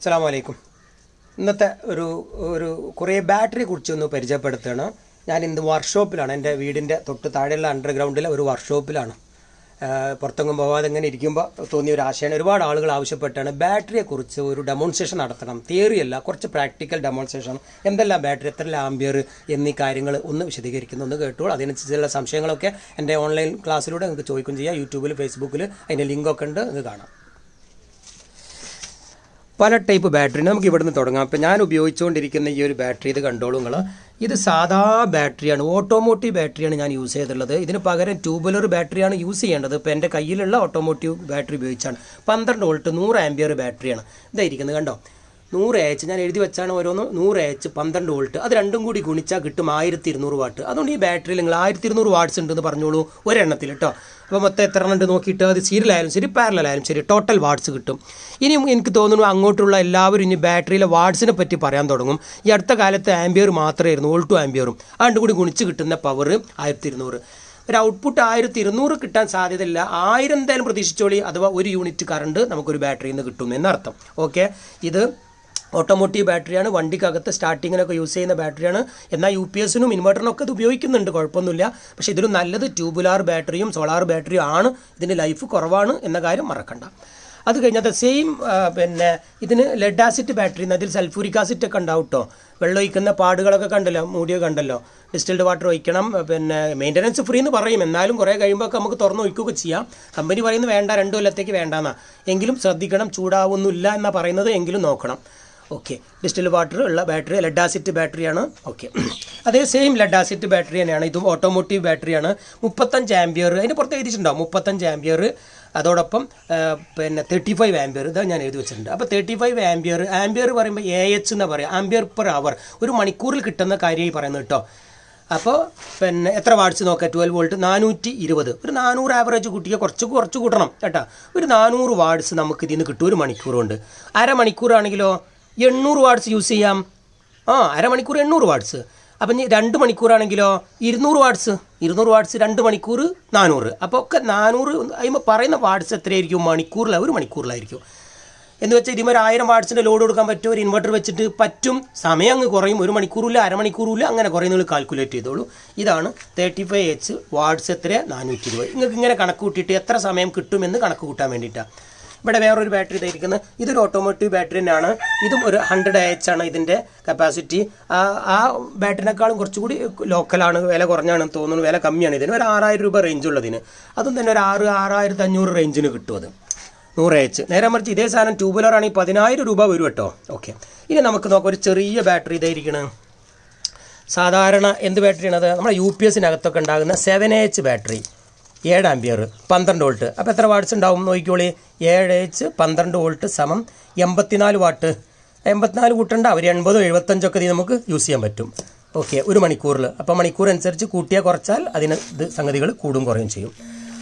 അസ്സാം വലൈക്കും ഇന്നത്തെ ഒരു ഒരു കുറേ ബാറ്ററിയെ കുറിച്ച് ഒന്ന് പരിചയപ്പെടുത്തുകയാണ് ഞാൻ ഇന്ന് വർക്ക്ഷോപ്പിലാണ് എൻ്റെ വീടിൻ്റെ തൊട്ട് താഴെയുള്ള അണ്ടർഗ്രൗണ്ടിലെ ഒരു വർക്ക്ഷോപ്പിലാണ് പുറത്തെങ്ങും പോകാതെ ഇങ്ങനെ ഇരിക്കുമ്പോൾ തോന്നിയ ഒരു ആശയമാണ് ഒരുപാട് ആളുകൾ ആവശ്യപ്പെട്ടാണ് ബാറ്ററിയെക്കുറിച്ച് ഒരു ഡെമോൺസ്ട്രേഷൻ നടത്തണം തിയറി അല്ല കുറച്ച് പ്രാക്ടിക്കൽ ഡെമോൺസ്ട്രേഷൻ എന്തെല്ലാം ബാറ്ററി എത്ര ലാംബിയർ എന്നീ കാര്യങ്ങൾ ഒന്ന് വിശദീകരിക്കുന്നു ഒന്ന് കേട്ടോളൂ അതിനനുസരിച്ചുള്ള സംശയങ്ങളൊക്കെ എൻ്റെ ഓൺലൈൻ ക്ലാസ്സിലൂടെ നിങ്ങൾക്ക് ചോദിക്കുകയും ചെയ്യാം യൂട്യൂബിൽ ഫേസ്ബുക്കിൽ അതിൻ്റെ ലിങ്കൊക്കെ ഉണ്ട് നിങ്ങൾക്ക് കാണാം പല ടൈപ്പ് ബാറ്ററി നമുക്ക് ഇവിടുന്ന് തുടങ്ങാം അപ്പം ഞാൻ ഉപയോഗിച്ചുകൊണ്ടിരിക്കുന്ന ഈ ഒരു ബാറ്ററി ഇത് കണ്ടോളൂ നിങ്ങൾ ഇത് സാധാ ബാറ്ററിയാണ് ഓട്ടോമോട്ടീവ് ബാറ്ററിയാണ് ഞാൻ യൂസ് ചെയ്തിട്ടുള്ളത് ഇതിന് പകരം ട്യൂബുലർ ബാറ്ററിയാണ് യൂസ് ചെയ്യേണ്ടത് ഇപ്പോൾ എൻ്റെ കയ്യിലുള്ള ഓട്ടോമോട്ടീവ് ബാറ്ററി ഉപയോഗിച്ചാണ് പന്ത്രണ്ട് വോൾട്ട് നൂറ് ആംബിയർ ബാറ്ററിയാണ് ഇതായിരിക്കുന്നത് കണ്ടോ നൂറ് എച്ച് ഞാൻ എഴുതി വെച്ചാണ് ഓരോന്ന് നൂറ് എച്ച് പന്ത്രണ്ട് വോൾട്ട് അത് രണ്ടും കൂടി ഗുണിച്ചാൽ കിട്ടും ആയിരത്തി ഇരുന്നൂറ് വാട്ട് അതുകൊണ്ട് ഈ ബാറ്ററിയിൽ നിങ്ങൾ ആയിരത്തി ഇരുന്നൂറ് വാട്ട്സ് ഉണ്ടെന്ന് പറഞ്ഞോളൂ ഒരെണ്ണത്തിൽ കേട്ടോ അപ്പോൾ മൊത്തം എത്ര എണ്ണം ഉണ്ട് നോക്കിയിട്ട് അത് സീരിയലായാലും ശരി പാരലായാലും ശരി ടോട്ടൽ വാട്ട്സ് കിട്ടും ഇനി എനിക്ക് തോന്നുന്നു അങ്ങോട്ടുള്ള എല്ലാവരും ഇനി ബാറ്ററിയിലെ വാട്ട്സിനെ പറ്റി പറയാൻ തുടങ്ങും ഈ അടുത്ത കാലത്ത് ആംബിയർ മാത്രമായിരുന്നു വോൾട്ടും ആംബിയറും അതുകൊണ്ട് കൂടി ഗുണിച്ച് കിട്ടുന്ന പവർ ആയിരത്തി ഇരുന്നൂറ് ഒരു ഔട്ട്പുട്ട് ആയിരത്തി ഇരുന്നൂറ് കിട്ടാൻ സാധ്യതയില്ല ആയിരം എന്തായാലും പ്രതീക്ഷിച്ചോളി അഥവാ ഒരു യൂണിറ്റ് കറണ്ട് നമുക്കൊരു ബാറ്ററിയിൽ നിന്ന് കിട്ടും എന്നർത്ഥം ഓക്കെ ഇത് ഓട്ടോമോട്ടീവ് ബാറ്ററിയാണ് വണ്ടിക്കകത്ത് സ്റ്റാർട്ടിങ്ങിനൊക്കെ യൂസ് ചെയ്യുന്ന ബാറ്ററിയാണ് എന്നാൽ യു പി എസിനും ഇൻവെർട്ടറിനും ഒക്കെ ഇത് ഉപയോഗിക്കുന്നുണ്ട് കുഴപ്പമൊന്നുമില്ല പക്ഷേ ഇതിലും നല്ലത് ട്യൂബുലാർ ബാറ്ററിയും സോളാർ ബാറ്ററിയും ആണ് ഇതിൻ്റെ ലൈഫ് കുറവാണ് എന്ന കാര്യം മറക്കണ്ട അത് കഴിഞ്ഞാൽ സെയിം പിന്നെ ഇതിന് ലെഡ് ആസിഡ് ബാറ്ററി അതിൽ സൾഫൂരിക് ആസിഡ് ഒക്കെ ഉണ്ടാവും കേട്ടോ വെള്ളം ഒഴിക്കുന്ന പാടുകളൊക്കെ കണ്ടല്ലോ മൂടിയോ കണ്ടല്ലോ ഡിസ്റ്റിൽഡ് വാട്ടർ ഒഴിക്കണം പിന്നെ മെയിൻ്റനൻസ് ഫ്രീ എന്ന് പറയും എന്നാലും കുറേ കഴിയുമ്പോൾ നമുക്ക് തുറന്ന് ഒഴിക്കുകയൊക്കെ ചെയ്യാം കമ്പനി പറയുന്നത് വേണ്ട രണ്ട് കൊല്ലത്തേക്ക് വേണ്ടെന്നാണ് എങ്കിലും ശ്രദ്ധിക്കണം ചൂടാവുന്നില്ല എന്നാണ് പറയുന്നത് എങ്കിലും നോക്കണം ഓക്കെ ഡിസ്റ്റിൽ വാട്ടർ ഉള്ള ബാറ്ററി ലെഡാസിറ്റ് ബാറ്ററിയാണ് ഓക്കെ അതേ സെയിം ലെഡാസിറ്റ് ബാറ്ററി തന്നെയാണ് ഇതും ഓട്ടോമോട്ടീവ് ബാറ്ററിയാണ് മുപ്പത്തഞ്ച് ആംബിയർ അതിൻ്റെ പുറത്ത് എഴുതിയിട്ടുണ്ടാവും മുപ്പത്തഞ്ച് ആംബിയർ അതോടൊപ്പം പിന്നെ തേർട്ടി ഫൈവ് ആംബിയർ ഇതാ ഞാൻ എഴുതി വെച്ചിട്ടുണ്ട് അപ്പോൾ തേർട്ടി ഫൈവ് ആംബിയർ ആംബിയർ പറയുമ്പോൾ എ എച്ച് എന്ന് പറയുക ആംബിയർ പെർ അവർ ഒരു മണിക്കൂറിൽ കിട്ടുന്ന കാര്യമായി പറയുന്നത് കേട്ടോ അപ്പോൾ പിന്നെ എത്ര വാട്ട്സ് നോക്കാം ട്വൽവ് വോൾട്ട് നാനൂറ്റി ഇരുപത് ഒരു നാനൂറ് ആവറേജ് കൂട്ടിയ കുറച്ച് കുറച്ച് കൂട്ടണം കേട്ടോ ഒരു നാനൂറ് വാട്ട്സ് നമുക്ക് ഇതിൽ നിന്ന് കിട്ടും ഒരു മണിക്കൂർ കൊണ്ട് അരമണിക്കൂറാണെങ്കിലോ എണ്ണൂറ് വാർഡ്സ് യൂസ് ചെയ്യാം ആ അരമണിക്കൂർ എണ്ണൂറ് വാർഡ്സ് അപ്പം ഇനി രണ്ട് മണിക്കൂറാണെങ്കിലോ ഇരുന്നൂറ് വാർഡ്സ് ഇരുന്നൂറ് വാർഡ്സ് രണ്ട് മണിക്കൂർ നാനൂറ് അപ്പോൾ ഒക്കെ നാനൂറ് അതിമ്പോൾ പറയുന്ന വാർഡ്സ് എത്രയായിരിക്കും മണിക്കൂറിൽ ഒരു മണിക്കൂറിലായിരിക്കും എന്ന് വെച്ചാൽ ഇതിമൊരു ആയിരം വാർഡ്സിൻ്റെ ലോഡ് കൊടുക്കാൻ പറ്റും ഒരു ഇൻവെർട്ടർ വെച്ചിട്ട് പറ്റും സമയം അങ്ങ് കുറയും ഒരു മണിക്കൂറില്ല അരമണിക്കൂറില്ല അങ്ങനെ കുറേ നിങ്ങൾ കാൽക്കുലേറ്റ് ചെയ്തോളൂ ഇതാണ് തേർട്ടി ഫൈവ് എച്ച് വാർഡ്സ് എത്ര നാനൂറ്റി ഇരുപത് നിങ്ങൾക്ക് ഇങ്ങനെ കണക്ക് കൂട്ടിയിട്ട് എത്ര സമയം കിട്ടുമെന്ന് കണക്ക് കൂട്ടാൻ വേണ്ടിയിട്ടാണ് ഇവിടെ വേറൊരു ബാറ്ററി ഇതായിരിക്കുന്നത് ഇതൊരു ഓട്ടോമോട്ടീവ് ബാറ്ററി തന്നെയാണ് ഇതും ഒരു ഹൺഡ്രഡ് എച്ച് ആണ് ഇതിൻ്റെ കപ്പാസിറ്റി ആ ബാറ്ററിനേക്കാളും കുറച്ചുകൂടി ലോക്കലാണ് വില കുറഞ്ഞാണെന്ന് തോന്നുന്നു വില കമ്മിയാണ് ഇതിന് ഒരു ആറായിരം രൂപ റേഞ്ച് ഉള്ളതിന് അതും തന്നെ ഒരു ആറ് ആറായിരത്തി അഞ്ഞൂറ് റേഞ്ചിന് കിട്ടും അത് നൂറ് എച്ച് നേരെ മറിച്ച് ഇതേ സാധനം ടൂ വീലറാണെങ്കിൽ പതിനായിരം രൂപ വരും കേട്ടോ ഓക്കെ ഇനി നമുക്ക് നോക്കാം ഒരു ചെറിയ ബാറ്ററി ഇതായിരിക്കണം സാധാരണ എന്ത് ബാറ്ററിയാണത് നമ്മുടെ യു പി എസിനകത്തൊക്കെ ഉണ്ടാകുന്ന സെവൻ എച്ച് ബാറ്ററി ഏഴ് ആംപിയർ പന്ത്രണ്ട് വോൾട്ട് അപ്പോൾ എത്ര വാട്ട്സ് ഉണ്ടാവും നോക്കിക്കോളി ഏഴ് എച്ച് പന്ത്രണ്ട് വോൾട്ട് സമം എൺപത്തിനാല് വാട്ട് എൺപത്തിനാല് കൂട്ടണ്ട അവർ എൺപതോ എഴുപത്തഞ്ചൊക്കെ നമുക്ക് യൂസ് ചെയ്യാൻ പറ്റും ഓക്കെ ഒരു മണിക്കൂറിൽ അപ്പോൾ മണിക്കൂർ അനുസരിച്ച് കൂട്ടിയാൽ കുറച്ചാൽ അതിന് ഇത് സംഗതികൾ കൂടും കുറയും ചെയ്യും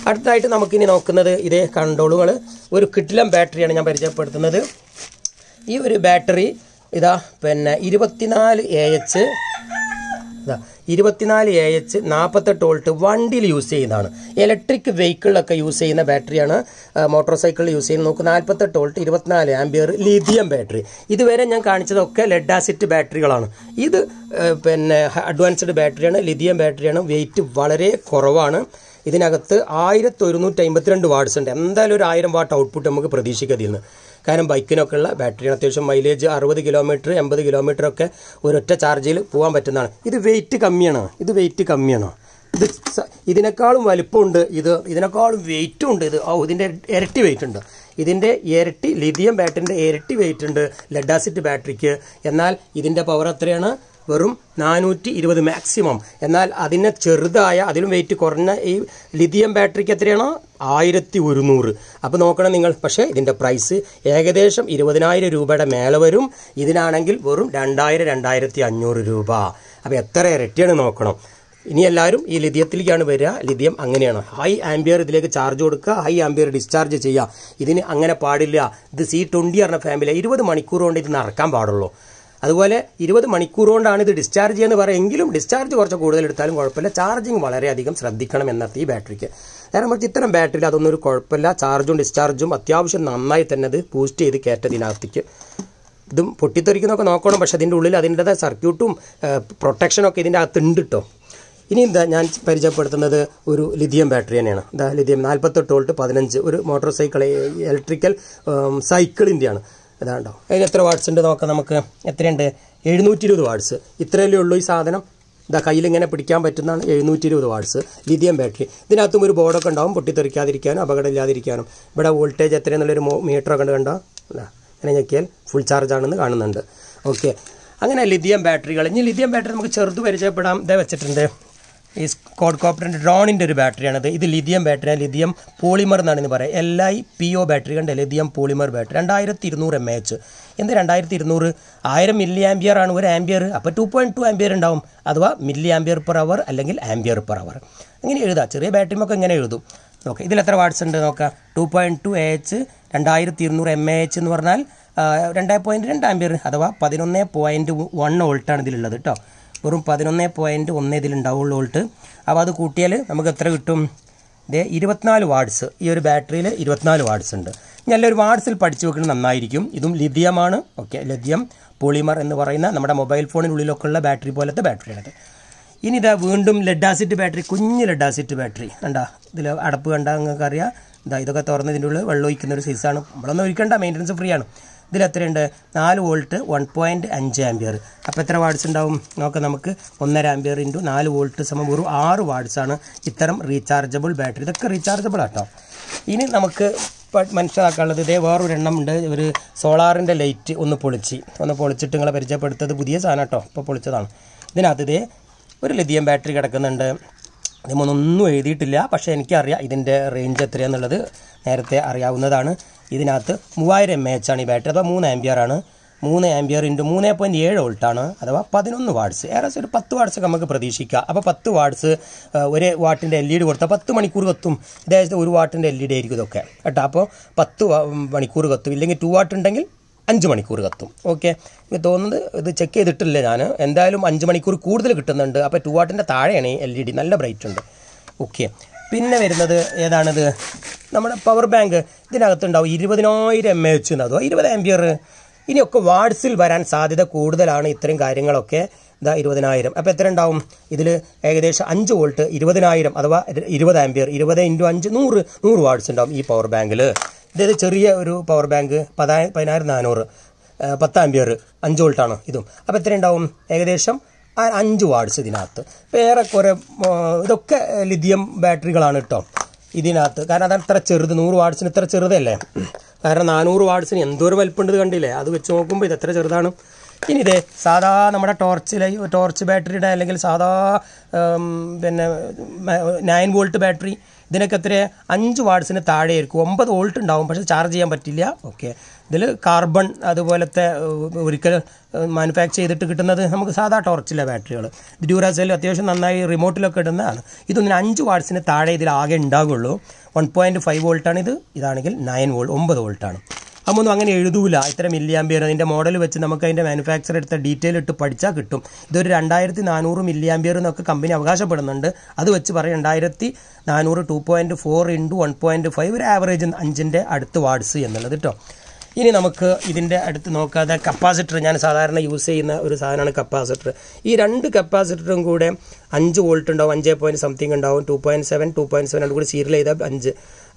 അടുത്തായിട്ട് നമുക്കിനി നോക്കുന്നത് ഇതേ കൺട്രോളുകൾ ഒരു കിട്ടിലം ബാറ്ററിയാണ് ഞാൻ പരിചയപ്പെടുത്തുന്നത് ഈ ഒരു ബാറ്ററി ഇതാ പിന്നെ ഇരുപത്തിനാല് എ എച്ച് ഇതാ ഇരുപത്തിനാല് എ എച്ച് നാൽപ്പത്തെട്ട് വോൾട്ട് വണ്ടിയിൽ യൂസ് ചെയ്യുന്നതാണ് ഇലക്ട്രിക് വെഹിക്കിളിലൊക്കെ യൂസ് ചെയ്യുന്ന ബാറ്ററിയാണ് മോട്ടോർ സൈക്കിളിൽ യൂസ് ചെയ്യുന്നത് നോക്ക് നാൽപ്പത്തെട്ട് വോൾട്ട് ഇരുപത്തിനാല് ആംബിയർ ലിഥിയം ബാറ്ററി ഇതുവരെ ഞാൻ കാണിച്ചതൊക്കെ ലെഡാസിറ്റ് ബാറ്ററികളാണ് ഇത് പിന്നെ അഡ്വാൻസ്ഡ് ബാറ്ററിയാണ് ലിഥിയം ബാറ്ററിയാണ് വെയിറ്റ് വളരെ കുറവാണ് ഇതിനകത്ത് ആയിരത്തി ഒരുന്നൂറ്റി അമ്പത്തിരണ്ട് വാട്ട്സ് ഉണ്ട് എന്തായാലും ഒരു ആയിരം വാട്ട് ഔട്ട്പുട്ട് നമുക്ക് പ്രതീക്ഷിക്കതിൽ നിന്ന് കാരണം ബൈക്കിനൊക്കെ ഉള്ള ബാറ്ററിയാണ് അത്യാവശ്യം മൈലേജ് അറുപത് കിലോമീറ്റർ എൺപത് കിലോമീറ്റർ ഒക്കെ ഒരൊറ്റ ചാർജിൽ പോകാൻ പറ്റുന്നതാണ് ഇത് വെയിറ്റ് കമ്മിയാണ് ഇത് വെയിറ്റ് കമ്മിയാണ് ഇത് ഇതിനേക്കാളും വലിപ്പമുണ്ട് ഇത് ഇതിനേക്കാളും വെയിറ്റും ഉണ്ട് ഇത് ഓ ഇതിൻ്റെ ഇരട്ടി വെയിറ്റ് ഉണ്ട് ഇതിൻ്റെ ഇരട്ടി ലിഥിയം ബാറ്ററിൻ്റെ ഇരട്ടി വെയിറ്റ് ഉണ്ട് ലെഡ് ആസിഡ് ബാറ്ററിക്ക് എന്നാൽ ഇതിൻ്റെ പവർ എത്രയാണ് വെറും നാനൂറ്റി ഇരുപത് മാക്സിമം എന്നാൽ അതിനെ ചെറുതായ അതിലും വെയിറ്റ് കുറഞ്ഞ ഈ ലിഥിയം ബാറ്ററിക്ക് എത്രയാണോ ആയിരത്തി ഒരുന്നൂറ് അപ്പോൾ നോക്കണം നിങ്ങൾ പക്ഷേ ഇതിൻ്റെ പ്രൈസ് ഏകദേശം ഇരുപതിനായിരം രൂപയുടെ മേലെ വരും ഇതിനാണെങ്കിൽ വെറും രണ്ടായിരം രണ്ടായിരത്തി അഞ്ഞൂറ് രൂപ അപ്പോൾ എത്ര ഇരട്ടിയാണ് നോക്കണം ഇനി എല്ലാവരും ഈ ലിഥിയത്തിലേക്കാണ് വരിക ലിഥിയം അങ്ങനെയാണ് ഹൈ ആംബിയർ ഇതിലേക്ക് ചാർജ് കൊടുക്കുക ഹൈ ആംബിയർ ഡിസ്ചാർജ് ചെയ്യുക ഇതിന് അങ്ങനെ പാടില്ല ഇത് സി ട്വൻറ്റി പറഞ്ഞ ഫാമിലി ഇരുപത് മണിക്കൂർ കൊണ്ട് ഇത് നടക്കാൻ പാടുള്ളൂ അതുപോലെ ഇരുപത് മണിക്കൂർ കൊണ്ടാണ് ഇത് ഡിസ്ചാർജ് ചെയ്യുന്നത് പറയുമെങ്കിലും ഡിസ്ചാർജ് കുറച്ച് കൂടുതൽ എടുത്താലും കുഴപ്പമില്ല ചാർജിങ് വളരെയധികം ശ്രദ്ധിക്കണം എന്നർത്ഥം ഈ ബാറ്ററിക്ക് കാരണം മറ്റ് ഇത്തരം ബാറ്ററിയിൽ അതൊന്നും ഒരു കുഴപ്പമില്ല ചാർജും ഡിസ്ചാർജും അത്യാവശ്യം നന്നായി തന്നെ അത് ബൂസ്റ്റ് ചെയ്ത് കയറ്റതിനകത്തേക്ക് ഇതും പൊട്ടിത്തെറിക്കുന്നൊക്കെ നോക്കണം പക്ഷേ അതിൻ്റെ ഉള്ളിൽ അതിൻ്റെതായ സർക്യൂട്ടും പ്രൊട്ടക്ഷനൊക്കെ ഇതിൻ്റെ അകത്തുണ്ട് കേട്ടോ ഇനി എന്താ ഞാൻ പരിചയപ്പെടുത്തുന്നത് ഒരു ലിഥിയം ബാറ്ററി തന്നെയാണ് എന്താ ലിഥിയം നാൽപ്പത്തെട്ട് വോൾട്ട് പതിനഞ്ച് ഒരു മോട്ടോർ സൈക്കിൾ ഇലക്ട്രിക്കൽ സൈക്കിളിൻ്റെയാണ് ഇതാണ്ടോ അതിൽ എത്ര വാർഡ്സ് ഉണ്ട് നോക്കാം നമുക്ക് എത്രയുണ്ട് എഴുന്നൂറ്റി ഇരുപത് വാർഡ്സ് ഇത്രയല്ലേ ഉള്ളൂ ഈ സാധനം ഇതാ കയ്യിൽ ഇങ്ങനെ പിടിക്കാൻ പറ്റുന്നതാണ് എഴുന്നൂറ്റി ഇരുപത് വാർഡ്സ് ലിഥിയം ബാറ്ററി ഇതിനകത്തും ഒരു ബോർഡൊക്കെ ഉണ്ടാവും പൊട്ടിത്തെറിക്കാതിരിക്കാനും അപകടമില്ലാതിരിക്കാനും ഇവിടെ വോൾട്ടേജ് എത്രയെന്നുള്ളൊരു മീറ്ററൊക്കെ ഉണ്ട് കണ്ടോ അല്ല ഇങ്ങനെ ഞെക്കിയാൽ ഫുൾ ചാർജ് ആണെന്ന് കാണുന്നുണ്ട് ഓക്കെ അങ്ങനെ ലിഥിയം ബാറ്ററികൾ ഇനി ലിഥിയം ബാറ്ററി നമുക്ക് ചെറുത് പരിചയപ്പെടാം ഇതേ വെച്ചിട്ടുണ്ട് ഈ സ്കോഡ് കോപ്പറിൻ്റെ ഡ്രോണിൻ്റെ ഒരു ബാറ്ററിയാണത് ഇത് ലിഥിയം ബാറ്ററിയാണ് ലിഥിയം പോളിമർ എന്നാണ് ഇന്ന് പറയുക L I P O battery കണ്ട് ലിഥിയം പോളിമർ ബാറ്ററി രണ്ടായിരത്തി ഇരുന്നൂറ് എം എച്ച് എന്ത് രണ്ടായിരത്തി ഇരുന്നൂറ് ആയിരം മില്ലി ആംബിയർ ആണ് ഒരു ആംബിയർ അപ്പോൾ ടു പോയിൻറ്റ് ടു ആംബിയർ ഉണ്ടാവും അഥവാ മില്ലി ആംബിയർ പെർ അവർ അല്ലെങ്കിൽ ആംബിയർ പെർ അവർ ഇങ്ങനെ എഴുതാം ചെറിയ ബാറ്ററിമൊക്കെ ഇങ്ങനെ എഴുതും നോക്കാം ഇതിൽ എത്ര വാട്ട്സ് ഉണ്ട് നോക്കാം ടു പോയിൻറ്റ് ടു എച്ച് രണ്ടായിരത്തി ഇരുന്നൂറ് എം എച്ച് എന്ന് പറഞ്ഞാൽ രണ്ട് പോയിൻറ്റ് രണ്ട് ആംബിയർ അഥവാ പതിനൊന്ന് പോയിൻറ്റ് വൺ വോൾട്ടാണ് ഇതിലുള്ളത് കേട്ടോ വെറും പതിനൊന്ന് പോയിൻറ്റ് ഒന്ന് ഇതിലുണ്ടാവുള്ളൂ വോൾട്ട് അപ്പോൾ അത് കൂട്ടിയാൽ നമുക്ക് എത്ര കിട്ടും ഇതേ ഇരുപത്തിനാല് വാർഡ്സ് ഈ ഒരു ബാറ്ററിയിൽ ഇരുപത്തിനാല് വാർഡ്സ് ഉണ്ട് നല്ലൊരു വാർഡ്സിൽ പഠിച്ചു വെക്കുന്നത് നന്നായിരിക്കും ഇതും ലിഥിയമാണ് ഓക്കെ ലിഥിയം പോളിമർ എന്ന് പറയുന്ന നമ്മുടെ മൊബൈൽ ഫോണിനുള്ളിലൊക്കെ ഉള്ള ബാറ്ററി പോലത്തെ ബാറ്ററിയാണത് ഇനി ഇതാ വീണ്ടും ലെഡ് ആസിഡ് ബാറ്ററി കുഞ്ഞ് ആസിഡ് ബാറ്ററി കണ്ടാ ഇതിൽ അടപ്പ് കണ്ടാൽ നിങ്ങൾക്ക് അറിയാം ഇതാ ഇതൊക്കെ തുറന്നതിൻ്റെ ഉള്ളിൽ വെള്ളം ഒഴിക്കുന്ന ഒരു സൈസാണ് നമ്മളൊന്നും ഒഴിക്കേണ്ട മെയിൻ്റനൻസ് ഫ്രീ ആണ് ഇതിൽ എത്രയുണ്ട് നാല് വോൾട്ട് വൺ പോയിൻ്റ് അഞ്ച് ആംബിയർ അപ്പോൾ എത്ര വാട്സ് ഉണ്ടാവും നോക്കാം നമുക്ക് ഒന്നര ആംബിയർ ഇൻറ്റു നാല് വോൾട്ട് സമം വെറും ആറ് വാട്സാണ് ഇത്തരം റീചാർജബിൾ ബാറ്ററി ഇതൊക്കെ റീചാർജബിൾ ആട്ടോ ഇനി നമുക്ക് മനസ്സിലാക്കാനുള്ളത് ഇതേ വേറൊരു എണ്ണം ഉണ്ട് ഒരു സോളാറിൻ്റെ ലൈറ്റ് ഒന്ന് പൊളിച്ച് ഒന്ന് പൊളിച്ചിട്ട് നിങ്ങളെ പരിചയപ്പെടുത്തത് പുതിയ സാധനം കേട്ടോ ഇപ്പോൾ പൊളിച്ചതാണ് ഇതിനകത്ത് ഇതേ ഒരു ലിഥിയം ബാറ്ററി കിടക്കുന്നുണ്ട് ഇതിമൊന്നൊന്നും എഴുതിയിട്ടില്ല പക്ഷേ എനിക്കറിയാം ഇതിൻ്റെ റേഞ്ച് എത്രയാണെന്നുള്ളത് നേരത്തെ അറിയാവുന്നതാണ് ഇതിനകത്ത് മൂവായിരം എം എച്ച് ആണ് ഈ ബാറ്ററി അഥവാ മൂന്ന് ആംബിയർ ആണ് മൂന്ന് ആംബിയർ ഇൻറ്റു മൂന്ന് പോയിൻറ്റ് ഏഴ് വോൾട്ടാണ് അഥവാ പതിനൊന്ന് വാട്ട്സ് ഏകദേശം ഒരു പത്ത് വാട്ട്സ് നമുക്ക് പ്രതീക്ഷിക്കാം അപ്പോൾ പത്ത് വാട്ട്സ് ഒരു വാട്ടിൻ്റെ എൽ ഇ e ഡി കൊടുത്താൽ പത്ത് മണിക്കൂർ കത്തും ഇതായത് ഒരു വാട്ടിൻ്റെ എൽ ഇ e ഡി ആയിരിക്കും ഇതൊക്കെ കേട്ടോ അപ്പോൾ പത്ത് മണിക്കൂർ കത്തും ഇല്ലെങ്കിൽ ടു വാട്ട് ഉണ്ടെങ്കിൽ അഞ്ച് മണിക്കൂർ കത്തും ഓക്കെ എനിക്ക് തോന്നുന്നത് ഇത് ചെക്ക് ചെയ്തിട്ടില്ല ഞാൻ എന്തായാലും അഞ്ച് മണിക്കൂർ കൂടുതൽ കിട്ടുന്നുണ്ട് അപ്പോൾ ടു വാട്ടിൻ്റെ താഴെയാണ് ഈ എൽ ഇ ഡി നല്ല ബ്രൈറ്റ് ഉണ്ട് ഓക്കെ പിന്നെ വരുന്നത് ഏതാണിത് നമ്മുടെ പവർ ബാങ്ക് ഇതിനകത്തുണ്ടാവും ഇരുപതിനായിരം എം എ എച്ച് അതോ ഇരുപത് ആംബിയർ ഇനിയൊക്കെ വാട്സിൽ വരാൻ സാധ്യത കൂടുതലാണ് ഇത്രയും കാര്യങ്ങളൊക്കെ ഇതാ ഇരുപതിനായിരം അപ്പോൾ എത്ര ഉണ്ടാവും ഇതിൽ ഏകദേശം അഞ്ച് വോൾട്ട് ഇരുപതിനായിരം അഥവാ ഇരുപത് ആംബിയർ ഇരുപത് ഇൻറ്റു അഞ്ച് നൂറ് നൂറ് വാട്സ് ഉണ്ടാവും ഈ പവർ ബാങ്കിൽ ഇതായത് ചെറിയ ഒരു പവർ ബാങ്ക് പതിനായി പതിനായിരം നാനൂറ് പത്ത് ആംബിയർ അഞ്ച് വോൾട്ടാണ് ഇതും അപ്പോൾ എത്ര ഉണ്ടാവും ഏകദേശം അഞ്ച് വാട്സ് ഇതിനകത്ത് ഏറെക്കുറെ ഇതൊക്കെ ലിഥിയം ബാറ്ററികളാണ് കേട്ടോ ഇതിനകത്ത് കാരണം അതാണ് ഇത്ര ചെറുത് നൂറ് വാട്സിന് ഇത്ര ചെറുതല്ലേ കാരണം നാനൂറ് വാട്സിന് എന്തൊരു വലിപ്പമുണ്ട് കണ്ടില്ലേ അത് വെച്ച് നോക്കുമ്പോൾ ഇത് എത്ര ചെറുതാണ് ഇനി ഇതേ സാധാ നമ്മുടെ ടോർച്ചിലെ ടോർച്ച് ബാറ്ററിയുടെ അല്ലെങ്കിൽ സാധാ പിന്നെ നയൻ വോൾട്ട് ബാറ്ററി ഇതിനൊക്കെ എത്ര അഞ്ച് വാട്സിന് ആയിരിക്കും ഒമ്പത് വോൾട്ട് ഉണ്ടാവും പക്ഷെ ചാർജ് ചെയ്യാൻ പറ്റില്ല ഓക്കെ ഇതിൽ കാർബൺ അതുപോലത്തെ ഒരിക്കൽ മാനുഫാക്ചർ ചെയ്തിട്ട് കിട്ടുന്നത് നമുക്ക് സാധാ ടോർച്ചിലെ ബാറ്ററികൾ ഡ്യൂറാസെൽ അത്യാവശ്യം നന്നായി റിമോട്ടിലൊക്കെ ഇടുന്നതാണ് ഇതൊന്നിന് അഞ്ച് വാട്സിന് താഴെ ഇതിൽ ആകെ ഉണ്ടാകുള്ളൂ വൺ പോയിൻറ്റ് ഫൈവ് വോൾട്ടാണ് ഇത് ഇതാണെങ്കിൽ നയൻ വോൾട്ട് ഒമ്പത് വോൾട്ടാണ് അമ്മൊന്നും അങ്ങനെ എഴുതൂല ഇത്ര മില്ലിയാമ്പിയർ അതിൻ്റെ മോഡൽ വെച്ച് നമുക്ക് അതിൻ്റെ മാനുഫാക്ചർ എടുത്ത ഡീറ്റെയിൽ ഇട്ട് പഠിച്ചാൽ കിട്ടും ഇതൊരു രണ്ടായിരത്തി നാനൂറ് മില്ലിയാമ്പിയർ എന്നൊക്കെ കമ്പനി അവകാശപ്പെടുന്നുണ്ട് അത് വെച്ച് പറയും രണ്ടായിരത്തി നാനൂറ് two point four into one point five ഒരു ആവറേജ് അഞ്ചിൻ്റെ അടുത്ത് വാട്സ് എന്നുള്ളത് കേട്ടോ ഇനി നമുക്ക് ഇതിൻ്റെ അടുത്ത് നോക്കാതെ കപ്പാസിറ്റർ ഞാൻ സാധാരണ യൂസ് ചെയ്യുന്ന ഒരു സാധനമാണ് കപ്പാസിറ്റർ ഈ രണ്ട് കപ്പാസിറ്ററും കൂടെ അഞ്ച് വോൾട്ട് ഉണ്ടാവും അഞ്ച് പോയിന്റ് സംതിങ് ഉണ്ടാവും two point seven two point seven രണ്ടു കൂടി സീരിയൽ ചെയ്താൽ അഞ്ച്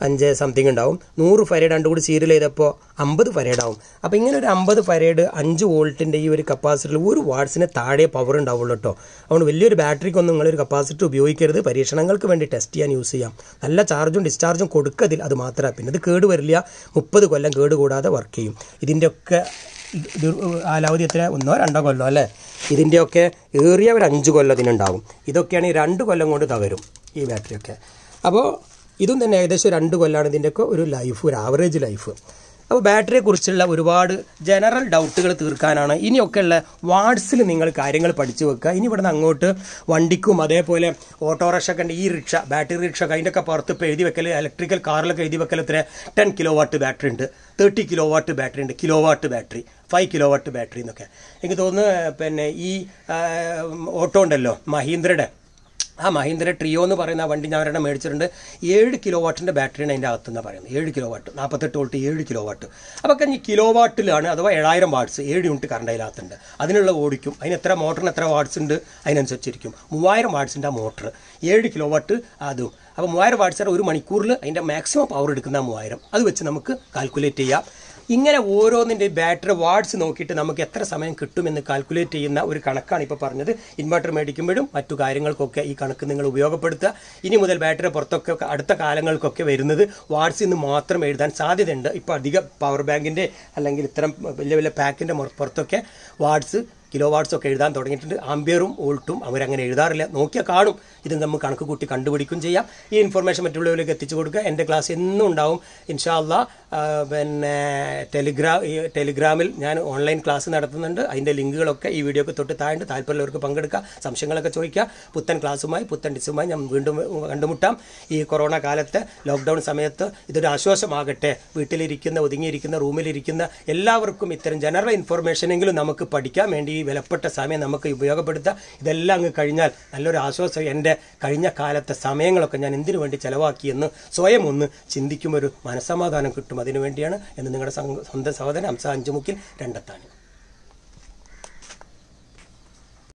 അഞ്ച് സംതിങ് ഉണ്ടാവും നൂറ് ഫരേഡ് രണ്ടു കൂടി സീരിയൽ ചെയ്തപ്പോൾ അമ്പത് ഫരേഡ് ആവും അപ്പോൾ ഇങ്ങനെ ഒരു അമ്പത് ഫരേഡ് അഞ്ച് വോൾട്ടിൻ്റെ ഈ ഒരു കപ്പാസിറ്ററിൽ ഒരു വാട്സിന് താഴെ പവർ ഉണ്ടാവുള്ളൂ കേട്ടോ അതുകൊണ്ട് വലിയൊരു ബാറ്ററിക്കൊന്നും നിങ്ങളൊരു കപ്പാസിറ്റർ ഉപയോഗിക്കരുത് പരീക്ഷണങ്ങൾക്ക് വേണ്ടി ടെസ്റ്റ് ചെയ്യാൻ യൂസ് ചെയ്യാം നല്ല ചാർജും ഡിസ്ചാർജും കൊടുക്കതിൽ അത് മാത്രമേ പിന്നെ അത് കേട് വരില്ല മുപ്പത് കൊല്ലം കേട് കൂടാതെ വർക്ക് ചെയ്യും ഇതിൻ്റെയൊക്കെ കാലാവധി എത്ര ഒന്നോ രണ്ടോ കൊല്ലം അല്ലേ ഇതിൻ്റെയൊക്കെ ഏറിയ ഒരു അഞ്ച് ഇതിനുണ്ടാകും ഇതൊക്കെയാണ് ഈ രണ്ട് കൊല്ലം കൊണ്ട് തകരും ഈ ബാറ്ററിയൊക്കെ അപ്പോൾ ഇതും തന്നെ ഏകദേശം രണ്ട് കൊല്ലമാണ് ഇതിൻ്റെയൊക്കെ ഒരു ലൈഫ് ഒരു ആവറേജ് ലൈഫ് അപ്പോൾ ബാറ്ററിയെക്കുറിച്ചുള്ള ഒരുപാട് ജനറൽ ഡൗട്ടുകൾ തീർക്കാനാണ് ഇനിയൊക്കെയുള്ള വാർഡ്സിൽ നിങ്ങൾ കാര്യങ്ങൾ പഠിച്ചു വെക്കുക ഇനി ഇവിടുന്ന് അങ്ങോട്ട് വണ്ടിക്കും അതേപോലെ ഓട്ടോറിക്ഷക്കൻ്റെ ഈ റിക്ഷ ബാറ്ററി റിക്ഷ അതിൻ്റെയൊക്കെ പുറത്ത് ഇപ്പോൾ എഴുതി വെക്കൽ ഇലക്ട്രിക്കൽ കാറിലൊക്കെ എഴുതി വെക്കൽ എത്ര ടെൻ കിലോ വാട്ട് ബാറ്ററി ഉണ്ട് തേർട്ടി കിലോ വാട്ട് ബാറ്ററി ഉണ്ട് kilo watt battery five kilo watt battery എന്നൊക്കെ എനിക്ക് തോന്നുന്നു പിന്നെ ഈ ഓട്ടോ ഉണ്ടല്ലോ മഹീന്ദ്രയുടെ ആ മഹീന്ദ്ര ട്രിയോ എന്ന് പറയുന്ന വണ്ടി ഞാൻ ഒരെണ്ണം മേടിച്ചിട്ടുണ്ട് ഏഴ് കിലോ വാട്ടിൻ്റെ ബാറ്ററിയാണ് അതിൻ്റെ അകത്തുനിന്ന് പറയുന്നത് ഏഴ് കിലോ വാട്ട് നാൽപ്പത്തെട്ട് വോൾട്ട് ഏഴ് കിലോ വാട്ട് അപ്പോൾ കഴിഞ്ഞ് കിലോ വാട്ടിലാണ് അഥവാ ഏഴായിരം വാട്ട്സ് ഏഴ് യൂണിറ്റ് കറണ്ട് അതിനകത്തുണ്ട് അതിനുള്ള ഓടിക്കും അതിന് എത്ര മോട്ടറിന് എത്ര വാട്ട്സ് ഉണ്ട് അതിനനുസരിച്ചിരിക്കും മൂവായിരം വാട്ട്സിൻ്റെ ആ മോട്ടർ ഏഴ് കിലോ വാട്ട് അതും അപ്പോൾ മൂവായിരം വാട്ട്സ് ഒരു മണിക്കൂറിൽ അതിൻ്റെ മാക്സിമം പവർ എടുക്കുന്ന മൂവായിരം അത് വെച്ച് നമുക്ക് കാൽക്കുലേറ്റ് ചെയ്യാം ഇങ്ങനെ ഓരോന്നിൻ്റെ ബാറ്ററി വാർഡ്സ് നോക്കിയിട്ട് നമുക്ക് എത്ര സമയം കിട്ടുമെന്ന് കാൽക്കുലേറ്റ് ചെയ്യുന്ന ഒരു കണക്കാണ് ഇപ്പോൾ പറഞ്ഞത് ഇൻവെർട്ടർ മേടിക്കുമ്പോഴും മറ്റു കാര്യങ്ങൾക്കൊക്കെ ഈ കണക്ക് നിങ്ങൾ ഉപയോഗപ്പെടുത്തുക ഇനി മുതൽ ബാറ്ററി പുറത്തൊക്കെ അടുത്ത കാലങ്ങൾക്കൊക്കെ വരുന്നത് വാട്ട്സിൽ നിന്ന് മാത്രം എഴുതാൻ സാധ്യതയുണ്ട് ഇപ്പോൾ അധിക പവർ ബാങ്കിൻ്റെ അല്ലെങ്കിൽ ഇത്തരം വലിയ വലിയ പാക്കിൻ്റെ പുറത്തൊക്കെ വാർഡ്സ് കിലോ വാട്ട്സ് ഒക്കെ എഴുതാൻ തുടങ്ങിയിട്ടുണ്ട് ആംബിയറും വോൾട്ടും അവരങ്ങനെ എഴുതാറില്ല നോക്കിയാൽ കാണും ഇത് നമുക്ക് കണക്ക് കൂട്ടി കണ്ടുപിടിക്കും ചെയ്യാം ഈ ഇൻഫർമേഷൻ മറ്റുള്ളവരിലേക്ക് എത്തിച്ചു കൊടുക്കുക എൻ്റെ ക്ലാസ് എന്നും ഉണ്ടാവും ഇൻഷാല്ല പിന്നെ ടെലിഗ്രാ ടെലിഗ്രാമിൽ ഞാൻ ഓൺലൈൻ ക്ലാസ് നടത്തുന്നുണ്ട് അതിൻ്റെ ലിങ്കുകളൊക്കെ ഈ വീഡിയോക്ക് തൊട്ട് താഴെ താല്പര്യമുള്ളവർക്ക് പങ്കെടുക്കുക സംശയങ്ങളൊക്കെ ചോദിക്കുക പുത്തൻ ക്ലാസ്സുമായി പുത്തൻ ഡിസുമായി ഞാൻ വീണ്ടും കണ്ടുമുട്ടാം ഈ കൊറോണ കാലത്ത് ലോക്ക്ഡൗൺ സമയത്ത് ഇതൊരു ആശ്വാസമാകട്ടെ വീട്ടിലിരിക്കുന്ന ഒതുങ്ങിയിരിക്കുന്ന റൂമിലിരിക്കുന്ന എല്ലാവർക്കും ഇത്തരം ജനറൽ ഇൻഫർമേഷനെങ്കിലും നമുക്ക് പഠിക്കാൻ വേണ്ടി ഈ വിലപ്പെട്ട സമയം നമുക്ക് ഉപയോഗപ്പെടുത്താം ഇതെല്ലാം അങ്ങ് കഴിഞ്ഞാൽ നല്ലൊരു ആശ്വാസം എൻ്റെ കഴിഞ്ഞ കാലത്തെ സമയങ്ങളൊക്കെ ഞാൻ എന്തിനു വേണ്ടി ചിലവാക്കിയെന്ന് സ്വയം ഒന്ന് ഒരു മനസമാധാനം കിട്ടും അതിനു വേണ്ടിയാണ് എന്ന് നിങ്ങളുടെ സ്വന്തം സഹോദരൻ അംസ അഞ്ചുമുക്കിൽ രണ്ടത്താണ്